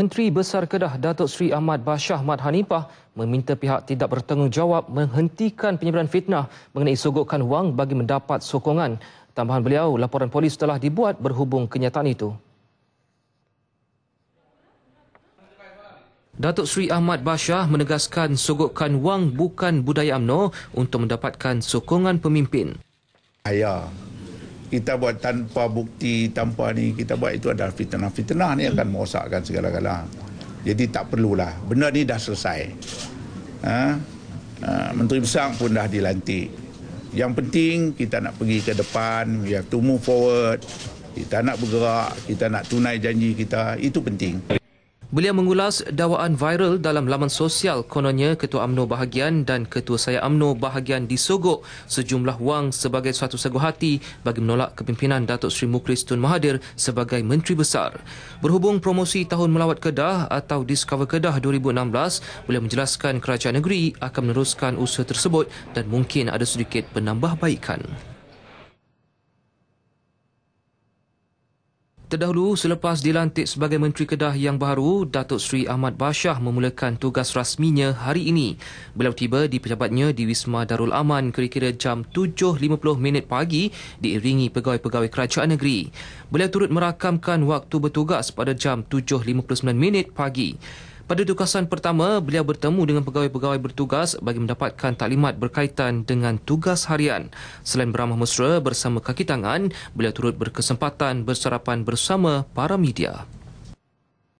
Menteri Besar Kedah Datuk Seri Ahmad Bashah Mat Hanipah meminta pihak tidak bertanggungjawab menghentikan penyebaran fitnah mengenai sogokan wang bagi mendapat sokongan. Tambahan beliau, laporan polis telah dibuat berhubung kenyataan itu. Datuk Seri Ahmad Bashah menegaskan sogokan wang bukan budaya UMNO untuk mendapatkan sokongan pemimpin. Saya kita buat tanpa bukti tanpa ni kita buat itu adalah fitnah fitnah ni akan merosakkan segala-galanya jadi tak perlulah benda ni dah selesai ha? ha menteri besar pun dah dilantik yang penting kita nak pergi ke depan we have to move forward kita nak bergerak kita nak tunai janji kita itu penting Beliau mengulas dawaan viral dalam laman sosial kononnya Ketua Amno Bahagian dan Ketua Saya Amno Bahagian di disogok sejumlah wang sebagai suatu seguh hati bagi menolak kepimpinan Datuk Seri Mukris Tun Mahathir sebagai Menteri Besar. Berhubung promosi Tahun Melawat Kedah atau Discover Kedah 2016, beliau menjelaskan kerajaan negeri akan meneruskan usaha tersebut dan mungkin ada sedikit penambahbaikan. Terdahulu, selepas dilantik sebagai Menteri Kedah yang baru, Datuk Seri Ahmad Bashah memulakan tugas rasminya hari ini. Beliau tiba di pejabatnya di Wisma Darul Aman kira-kira jam 7.50 pagi diiringi pegawai-pegawai kerajaan negeri. Beliau turut merakamkan waktu bertugas pada jam 7.59 pagi. Pada tugasan pertama, beliau bertemu dengan pegawai-pegawai bertugas bagi mendapatkan taklimat berkaitan dengan tugas harian. Selain beramah mesra bersama kaki tangan, beliau turut berkesempatan bersarapan bersama para media.